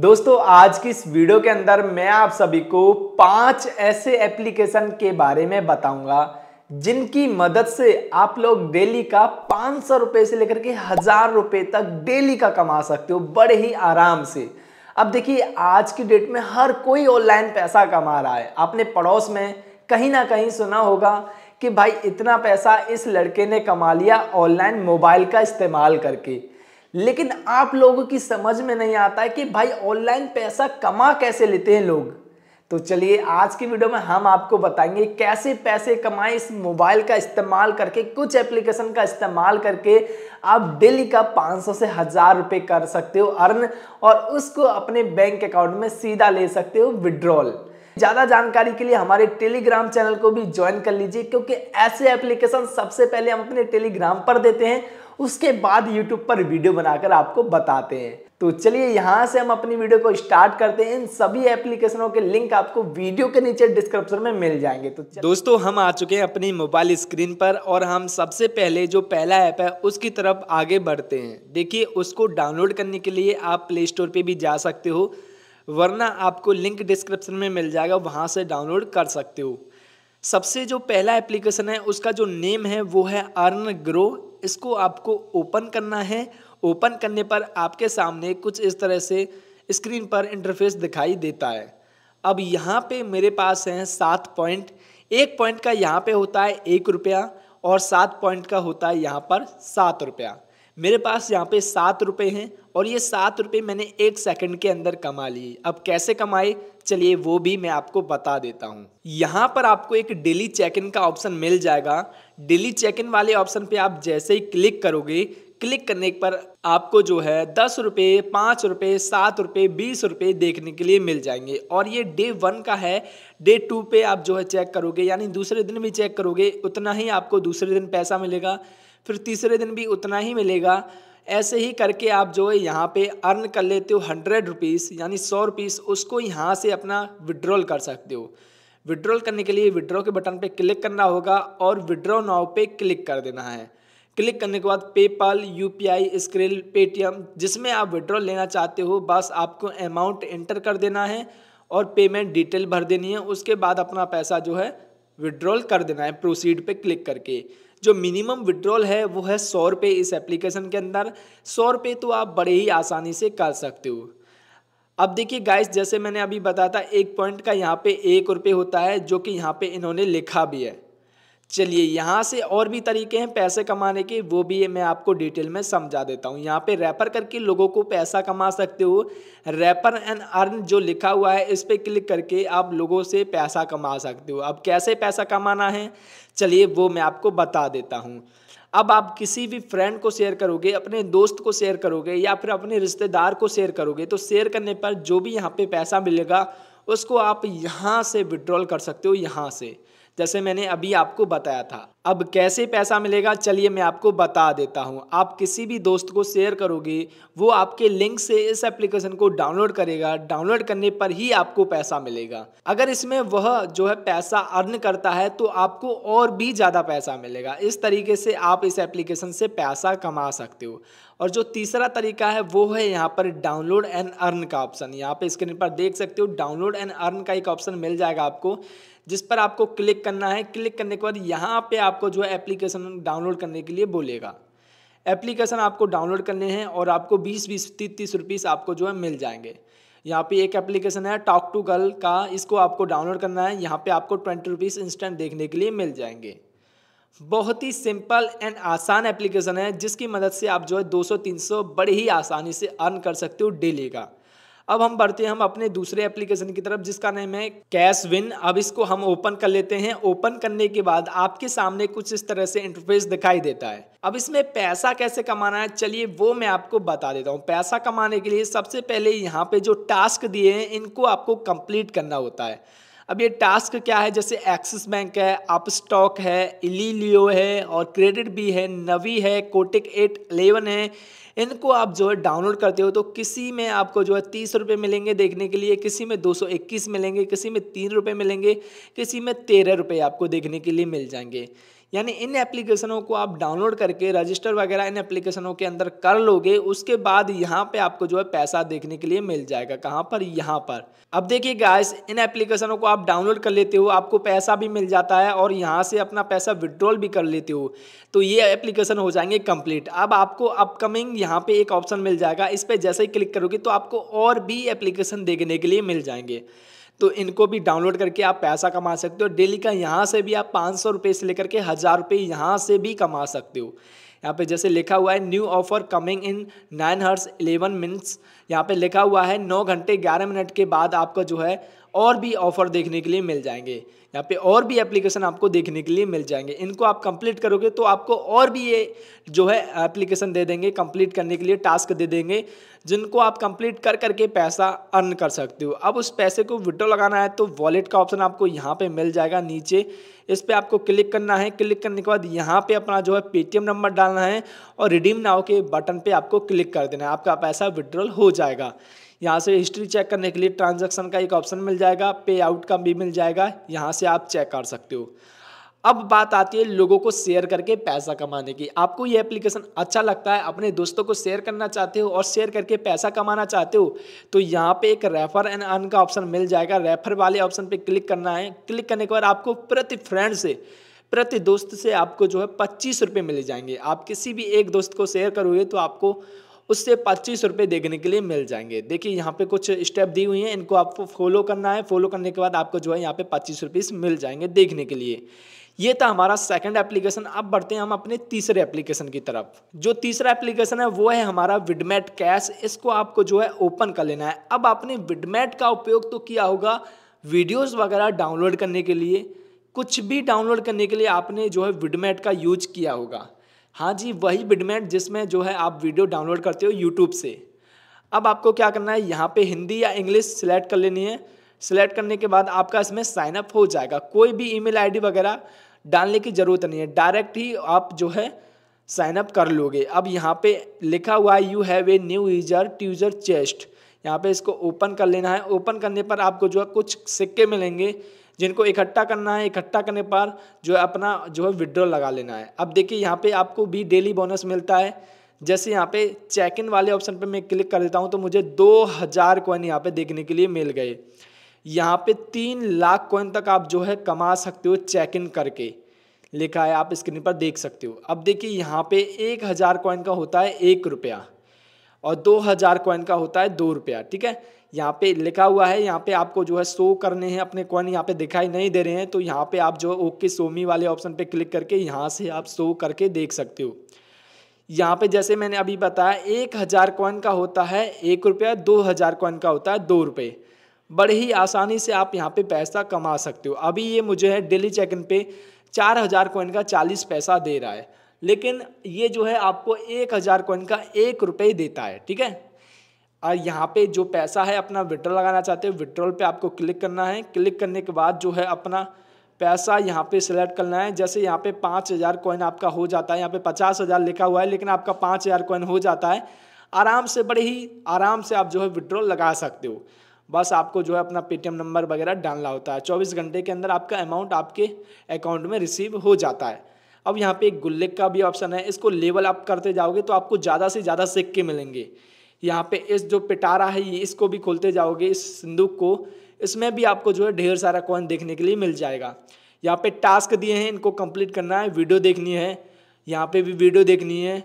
दोस्तों आज की इस वीडियो के अंदर मैं आप सभी को पांच ऐसे एप्लीकेशन के बारे में बताऊंगा जिनकी मदद से आप लोग डेली का पाँच सौ रुपये से लेकर के हज़ार रुपये तक डेली का कमा सकते हो बड़े ही आराम से अब देखिए आज की डेट में हर कोई ऑनलाइन पैसा कमा रहा है आपने पड़ोस में कहीं ना कहीं सुना होगा कि भाई इतना पैसा इस लड़के ने कमा लिया ऑनलाइन मोबाइल का इस्तेमाल करके लेकिन आप लोगों की समझ में नहीं आता है कि भाई ऑनलाइन पैसा कमा कैसे लेते हैं लोग तो चलिए आज की वीडियो में हम आपको बताएंगे कैसे पैसे कमाएं इस मोबाइल का इस्तेमाल करके कुछ एप्लीकेशन का इस्तेमाल करके आप डेली का 500 से हज़ार रुपये कर सकते हो अर्न और उसको अपने बैंक अकाउंट में सीधा ले सकते हो विड्रॉल ज़्यादा जानकारी के लिए हमारे टेलीग्राम चैनल को भी ज्वाइन कर लीजिए क्योंकि ऐसे एप्लीकेशन सबसे पहले हम अपने टेलीग्राम पर देते हैं उसके बाद यूट्यूब पर वीडियो बनाकर आपको बताते हैं तो चलिए यहां से हम अपनी वीडियो को स्टार्ट करते हैं इन सभी एप्लीकेशनों के लिंक आपको वीडियो के नीचे डिस्क्रिप्शन में मिल जाएंगे तो दोस्तों हम आ चुके हैं अपनी मोबाइल स्क्रीन पर और हम सबसे पहले जो पहला ऐप है उसकी तरफ आगे बढ़ते हैं देखिए उसको डाउनलोड करने के लिए आप प्ले स्टोर पर भी जा सकते हो वरना आपको लिंक डिस्क्रिप्शन में मिल जाएगा वहाँ से डाउनलोड कर सकते हो सबसे जो पहला एप्लीकेशन है उसका जो नेम है वो है अर्न ग्रो इसको आपको ओपन करना है ओपन करने पर आपके सामने कुछ इस तरह से स्क्रीन पर इंटरफेस दिखाई देता है अब यहाँ पे मेरे पास हैं सात पॉइंट एक पॉइंट का यहाँ पे होता है एक रुपया और सात पॉइंट का होता है यहाँ पर सात रुपया मेरे पास यहाँ पे सात रुपये हैं और ये सात रुपये मैंने एक सेकंड के अंदर कमा लिए अब कैसे कमाए चलिए वो भी मैं आपको बता देता हूँ यहाँ पर आपको एक डेली चेक इन का ऑप्शन मिल जाएगा डेली चेक इन वाले ऑप्शन पे आप जैसे ही क्लिक करोगे क्लिक करने पर आपको जो है दस रुपये पाँच रुपये सात रुपये बीस रुपये देखने के लिए मिल जाएंगे और ये डे वन का है डे टू पे आप जो है चेक करोगे यानी दूसरे दिन भी चेक करोगे उतना ही आपको दूसरे दिन पैसा मिलेगा फिर तीसरे दिन भी उतना ही मिलेगा ऐसे ही करके आप जो है यहाँ पे अर्न कर लेते हो हंड्रेड रुपीज़ यानी सौ रुपीस उसको यहाँ से अपना विड्रॉल कर सकते हो विड्रॉल करने के लिए विड्रॉ के बटन पे क्लिक करना होगा और विड्रॉ नाव पे क्लिक कर देना है क्लिक करने के बाद PayPal U P I Skrill Paytm जिसमें आप विड्रॉल लेना चाहते हो बस आपको अमाउंट एंटर कर देना है और पेमेंट डिटेल भर देनी है उसके बाद अपना पैसा जो है विड्रॉल कर देना है प्रोसीड पे क्लिक करके जो मिनिमम विड्रॉल है वो है सौ रुपये इस एप्लीकेशन के अंदर सौ रुपये तो आप बड़े ही आसानी से कर सकते हो अब देखिए गाइस जैसे मैंने अभी बताया था एक पॉइंट का यहाँ पे एक रुपये होता है जो कि यहाँ पे इन्होंने लिखा भी है चलिए यहाँ से और भी तरीके हैं पैसे कमाने के वो भी मैं आपको डिटेल में समझा देता हूँ यहाँ पे रैपर करके लोगों को पैसा कमा सकते हो रैपर एंड अर्न जो लिखा हुआ है इस पर क्लिक करके आप लोगों से पैसा कमा सकते हो अब कैसे पैसा कमाना है चलिए वो मैं आपको बता देता हूँ अब आप किसी भी फ्रेंड को शेयर करोगे अपने दोस्त को शेयर करोगे या फिर अपने रिश्तेदार को शेयर करोगे तो शेयर करने पर जो भी यहाँ पर पैसा मिलेगा उसको आप यहाँ से विड्रॉल कर सकते हो यहाँ से जैसे मैंने अभी आपको बताया था अब कैसे पैसा मिलेगा चलिए मैं आपको बता देता हूँ आप किसी भी दोस्त को शेयर करोगे वो आपके लिंक से इस एप्लीकेशन को डाउनलोड करेगा डाउनलोड करने पर ही आपको पैसा मिलेगा अगर इसमें वह जो है पैसा अर्न करता है तो आपको और भी ज़्यादा पैसा मिलेगा इस तरीके से आप इस एप्लीकेशन से पैसा कमा सकते हो और जो तीसरा तरीका है वो है यहाँ पर डाउनलोड एंड अर्न का ऑप्शन यहाँ पर स्क्रीन पर देख सकते हो डाउनलोड एंड अर्न का एक ऑप्शन मिल जाएगा आपको जिस पर आपको क्लिक करना है क्लिक करने के बाद यहाँ पे आपको जो है एप्लीकेशन डाउनलोड करने के लिए बोलेगा एप्लीकेशन आपको डाउनलोड करने हैं और आपको बीस बीस तीस तीस रुपीस आपको जो है मिल जाएंगे यहाँ पे एक एप्लीकेशन है टॉक टू गर्ल का इसको आपको डाउनलोड करना है यहाँ पर आपको ट्वेंटी रुपीज़ इंस्टेंट देखने के लिए मिल जाएंगे बहुत ही सिंपल एंड आसान एप्लीकेशन है जिसकी मदद से आप जो है 200-300 बड़े ही आसानी से अर्न कर सकते हो डेली का अब हम बढ़ते हैं हम अपने दूसरे एप्लीकेशन की तरफ जिसका नाम है कैश विन अब इसको हम ओपन कर लेते हैं ओपन करने के बाद आपके सामने कुछ इस तरह से इंटरफेस दिखाई देता है अब इसमें पैसा कैसे कमाना है चलिए वो मैं आपको बता देता हूँ पैसा कमाने के लिए सबसे पहले यहाँ पे जो टास्क दिए हैं इनको आपको कंप्लीट करना होता है अब ये टास्क क्या है जैसे एक्सिस बैंक है आप स्टॉक है इलीलियो है और क्रेडिट भी है नवी है कोटिक एट एलेवन है इनको आप जो है डाउनलोड करते हो तो किसी में आपको जो है तीस रुपये मिलेंगे देखने के लिए किसी में दो सौ इक्कीस मिलेंगे किसी में तीन रुपये मिलेंगे किसी में तेरह रुपये आपको देखने के लिए मिल जाएंगे यानी इन एप्लीकेशनों को आप डाउनलोड करके रजिस्टर वगैरह इन एप्लीकेशनों के अंदर कर लोगे उसके बाद यहाँ पे आपको जो है पैसा देखने के लिए मिल जाएगा कहाँ पर यहाँ पर अब देखिए गाइस इन एप्लीकेशनों को आप डाउनलोड कर लेते हो आपको पैसा भी मिल जाता है और यहाँ से अपना पैसा विड्रॉल भी कर लेते हो तो ये एप्लीकेशन हो जाएंगे कंप्लीट अब आपको अपकमिंग यहाँ पे एक ऑप्शन मिल जाएगा इस पर जैसे ही क्लिक करोगे तो आपको और भी एप्लीकेशन देखने के लिए मिल जाएंगे तो इनको भी डाउनलोड करके आप पैसा कमा सकते हो डेली का यहाँ से भी आप पाँच सौ रुपये से लेकर के हज़ार रुपये यहाँ से भी कमा सकते हो यहाँ पे जैसे लिखा हुआ है new offer coming in nine hours eleven minutes यहाँ पे लिखा हुआ है नौ घंटे ग्यारह मिनट के बाद आपका जो है और भी ऑफर देखने के लिए मिल जाएंगे यहाँ पे और भी एप्लीकेशन आपको देखने के लिए मिल जाएंगे इनको आप कंप्लीट करोगे तो आपको और भी ये जो है एप्लीकेशन दे देंगे कंप्लीट करने के लिए टास्क दे देंगे जिनको आप कंप्लीट कर करके पैसा अर्न कर सकते हो अब उस पैसे को विड्रो लगाना है तो वॉलेट का ऑप्शन आपको यहाँ पे मिल जाएगा नीचे इस पर आपको क्लिक करना है क्लिक करने के बाद यहाँ पे अपना जो है पेटीएम नंबर डालना है और रिडीम नाव के बटन पर आपको क्लिक कर देना है आपका पैसा विड्रॉल हो जाएगा यहाँ से हिस्ट्री चेक करने के लिए ट्रांजैक्शन का एक ऑप्शन मिल जाएगा पे आउट का भी मिल जाएगा यहाँ से आप चेक कर सकते हो अब बात आती है लोगों को शेयर करके पैसा कमाने की आपको ये एप्लीकेशन अच्छा लगता है अपने दोस्तों को शेयर करना चाहते हो और शेयर करके पैसा कमाना चाहते हो तो यहाँ पे एक रेफर एंड अर्न का ऑप्शन मिल जाएगा रेफर वाले ऑप्शन पे क्लिक करना है क्लिक करने के बाद आपको प्रति फ्रेंड से प्रति दोस्त से आपको जो है पच्चीस रुपये मिले जाएंगे आप किसी भी एक दोस्त को शेयर करोगे तो आपको उससे पच्चीस रुपये देखने के लिए मिल जाएंगे देखिए यहाँ पे कुछ स्टेप दी हुई हैं इनको आपको फॉलो करना है फॉलो करने के बाद आपको जो है यहाँ पे पच्चीस रुपीज़ मिल जाएंगे देखने के लिए ये था हमारा सेकंड एप्लीकेशन अब बढ़ते हैं हम अपने तीसरे एप्लीकेशन की तरफ जो तीसरा एप्लीकेशन है वो है हमारा विडमेट कैश इसको आपको जो है ओपन कर लेना है अब आपने विडमेट का उपयोग तो किया होगा वीडियोज़ वगैरह डाउनलोड करने के लिए कुछ भी डाउनलोड करने के लिए आपने जो है विडमेट का यूज किया होगा हाँ जी वही बिडमेट जिसमें जो है आप वीडियो डाउनलोड करते हो यूट्यूब से अब आपको क्या करना है यहाँ पे हिंदी या इंग्लिश सिलेक्ट कर लेनी है सिलेक्ट करने के बाद आपका इसमें साइनअप हो जाएगा कोई भी ईमेल आईडी वगैरह डालने की ज़रूरत नहीं है डायरेक्ट ही आप जो है साइनअप कर लोगे अब यहाँ पे लिखा हुआ है you have a new user treasure chest यहाँ पे इसको ओपन कर लेना है ओपन करने पर आपको जो है कुछ सिक्के मिलेंगे जिनको इकट्ठा करना है इकट्ठा करने पर जो है अपना जो है विड्रॉल लगा लेना है अब देखिए यहाँ पे आपको भी डेली बोनस मिलता है जैसे यहाँ पे चेक इन वाले ऑप्शन पे मैं क्लिक कर देता हूँ तो मुझे दो हज़ार कॉइन यहाँ पे देखने के लिए मिल गए यहाँ पे तीन लाख कॉइन तक आप जो है कमा सकते हो चेक इन करके लिखा है आप स्क्रीन पर देख सकते हो अब देखिए यहाँ पे एक हज़ार कॉइन का होता है एक रुपया और दो हज़ार कॉइन का होता है दो रुपया ठीक है यहाँ पे लिखा हुआ है यहाँ पे आपको जो है शो करने हैं अपने कॉइन यहाँ पे दिखाई नहीं दे रहे हैं तो यहाँ पे आप जो ओके सोमी वाले ऑप्शन पे क्लिक करके यहाँ से आप शो करके देख सकते हो यहाँ पे जैसे मैंने अभी बताया एक हज़ार कॉइन का होता है एक रुपया दो हज़ार कॉइन का होता है दो रुपये बड़े ही आसानी से आप यहाँ पे पैसा कमा सकते हो अभी ये मुझे है डेली चेक इन पे चार हज़ार कॉइन का चालीस पैसा दे रहा है लेकिन ये जो है आपको एक हज़ार कॉइन का एक रुपये देता है ठीक है यहाँ पे जो पैसा है अपना विड्रॉल लगाना चाहते हो विड्रॉल पे आपको क्लिक करना है क्लिक करने के बाद जो है अपना पैसा यहाँ पे सिलेक्ट करना है जैसे यहाँ पे पाँच हज़ार कॉइन आपका हो जाता है यहाँ पे पचास हज़ार लिखा हुआ है लेकिन आपका पाँच हज़ार कॉइन हो जाता है आराम से बड़े ही आराम से आप जो है विड्रॉल लगा सकते हो बस आपको जो है अपना पेटीएम नंबर वगैरह डालना होता है चौबीस घंटे के अंदर आपका अमाउंट आपके अकाउंट में रिसीव हो जाता है अब यहाँ पे एक गुल्ले का भी ऑप्शन है इसको लेवल अप करते जाओगे तो आपको ज़्यादा से ज़्यादा सिक्के मिलेंगे यहाँ पे इस जो पिटारा है ये इसको भी खोलते जाओगे इस संदूक को इसमें भी आपको जो है ढेर सारा कॉइन देखने के लिए मिल जाएगा यहाँ पे टास्क दिए हैं इनको कंप्लीट करना है वीडियो देखनी है यहाँ पे भी वीडियो देखनी है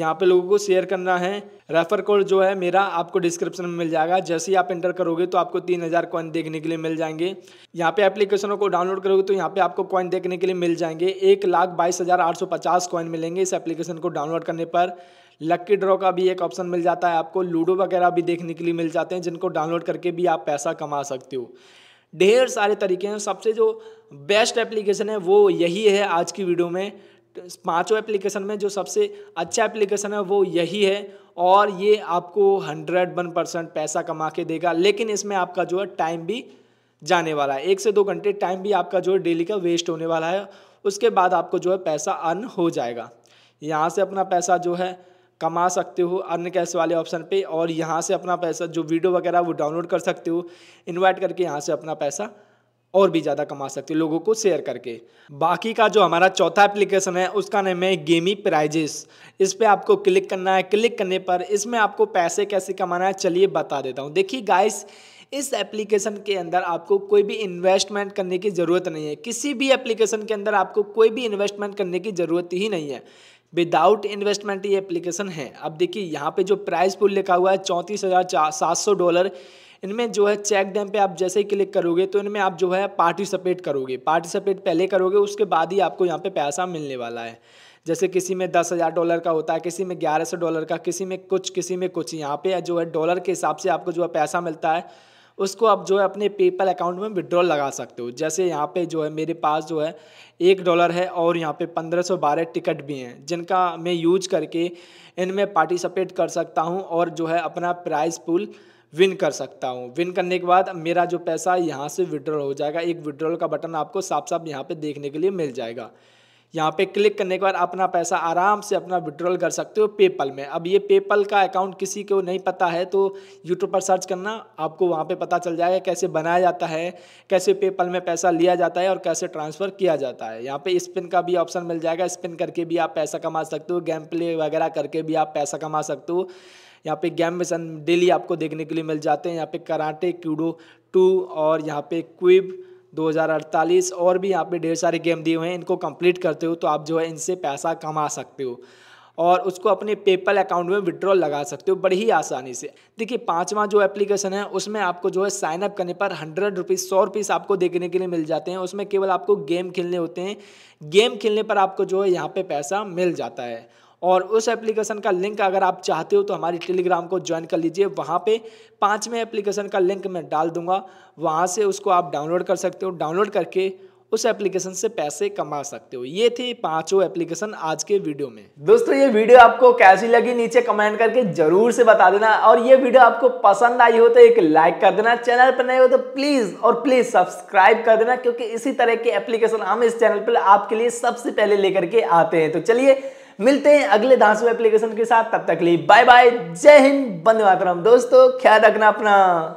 यहाँ पे लोगों को शेयर करना है रेफर कोड जो है मेरा आपको डिस्क्रिप्शन में मिल जाएगा जैसे ही आप एंटर करोगे तो आपको तीन हज़ार कॉइन देखने के लिए मिल जाएंगे यहाँ पे एप्लीकेशनों को डाउनलोड करोगे तो यहाँ पे आपको कॉइन देखने के लिए मिल जाएंगे एक लाख बाईस हज़ार आठ सौ पचास कॉइन मिलेंगे इस एप्लीकेशन को डाउनलोड करने पर लक्की ड्रॉ का भी एक ऑप्शन मिल जाता है आपको लूडो वगैरह भी देखने के लिए मिल जाते हैं जिनको डाउनलोड करके भी आप पैसा कमा सकते हो ढेर सारे तरीके हैं सबसे जो बेस्ट एप्लीकेशन है वो यही है आज की वीडियो में पांचों एप्लीकेशन में जो सबसे अच्छा एप्लीकेशन है वो यही है और ये आपको हंड्रेड वन परसेंट पैसा कमा के देगा लेकिन इसमें आपका जो है टाइम भी जाने वाला है एक से दो घंटे टाइम भी आपका जो है डेली का वेस्ट होने वाला है उसके बाद आपको जो है पैसा अर्न हो जाएगा यहाँ से अपना पैसा जो है कमा सकते हो अर्न कैश वाले ऑप्शन पे और यहाँ से अपना पैसा जो वीडियो वगैरह वो डाउनलोड कर सकते हो इन्वाइट करके यहाँ से अपना पैसा और भी ज़्यादा कमा सकते हो लोगों को शेयर करके बाकी का जो हमारा चौथा एप्लीकेशन है उसका नाम है गेमी प्राइजेस इस पर आपको क्लिक करना है क्लिक करने पर इसमें आपको पैसे कैसे कमाना है चलिए बता देता हूँ देखिए गाइस इस एप्लीकेशन के अंदर आपको कोई भी इन्वेस्टमेंट करने की ज़रूरत नहीं है किसी भी एप्लीकेशन के अंदर आपको कोई भी इन्वेस्टमेंट करने की ज़रूरत ही नहीं है विदाउट इन्वेस्टमेंट ये एप्लीकेशन है अब देखिए यहाँ पे जो प्राइस पुल लिखा हुआ है चौंतीस हज़ार सात सौ डॉलर इनमें जो है चेक डैम पे आप जैसे ही क्लिक करोगे तो इनमें आप जो है पार्टिसिपेट करोगे पार्टिसिपेट पहले करोगे उसके बाद ही आपको यहाँ पे पैसा मिलने वाला है जैसे किसी में दस हज़ार डॉलर का होता है किसी में ग्यारह सौ डॉलर का किसी में कुछ किसी में कुछ यहाँ पे जो है डॉलर के हिसाब से आपको जो है पैसा मिलता है उसको आप जो है अपने पेपल अकाउंट में विड्रॉल लगा सकते हो जैसे यहाँ पे जो है मेरे पास जो है एक डॉलर है और यहाँ पे पंद्रह सौ बारह टिकट भी हैं जिनका मैं यूज करके इनमें पार्टिसिपेट कर सकता हूँ और जो है अपना प्राइज पुल विन कर सकता हूँ विन करने के बाद मेरा जो पैसा यहाँ से विड्रॉल हो जाएगा एक विड्रॉल का बटन आपको साफ साफ यहाँ पर देखने के लिए मिल जाएगा यहाँ पे क्लिक करने के बाद अपना पैसा आराम से अपना विड्रॉल कर सकते हो पेपल में अब ये पेपल का अकाउंट किसी को नहीं पता है तो यूट्यूब पर सर्च करना आपको वहाँ पे पता चल जाएगा कैसे बनाया जाता है कैसे पेपल में पैसा लिया जाता है और कैसे ट्रांसफ़र किया जाता है यहाँ पे स्पिन का भी ऑप्शन मिल जाएगा स्पिन करके भी आप पैसा कमा सकते हो गेम प्ले वगैरह करके भी आप पैसा कमा सकते हो यहाँ पे गेम मिशन डेली आपको देखने के लिए मिल जाते हैं यहाँ पे कराटे क्यूडो टू और यहाँ पे क्विब 2048 और भी यहाँ पे ढेर सारे गेम दिए हुए हैं इनको कंप्लीट करते हो तो आप जो है इनसे पैसा कमा सकते हो और उसको अपने पेपल अकाउंट में विड्रॉल लगा सकते हो बड़ी ही आसानी से देखिए पांचवा जो एप्लीकेशन है उसमें आपको जो है साइन अप करने पर हंड्रेड रुपीज़ सौ रुपीज़ आपको देखने के लिए मिल जाते हैं उसमें केवल आपको गेम खेलने होते हैं गेम खेलने पर आपको जो है यहाँ पे पैसा मिल जाता है और उस एप्लीकेशन का लिंक अगर आप चाहते हो तो हमारी टेलीग्राम को ज्वाइन कर लीजिए वहाँ पे पाँचवें एप्लीकेशन का लिंक मैं डाल दूंगा वहाँ से उसको आप डाउनलोड कर सकते हो डाउनलोड करके उस एप्लीकेशन से पैसे कमा सकते हो ये थे पांचों एप्लीकेशन आज के वीडियो में दोस्तों ये वीडियो आपको कैसी लगी नीचे कमेंट करके जरूर से बता देना और ये वीडियो आपको पसंद आई हो तो एक लाइक कर देना चैनल पर नए हो तो प्लीज और प्लीज सब्सक्राइब कर देना क्योंकि इसी तरह के एप्लीकेशन हम इस चैनल पर आपके लिए सबसे पहले लेकर के आते हैं तो चलिए मिलते हैं अगले धांसू एप्लीकेशन के साथ तब तक लिए बाय बाय जय हिंद बंदे मातरम दोस्तों ख्याल रखना अपना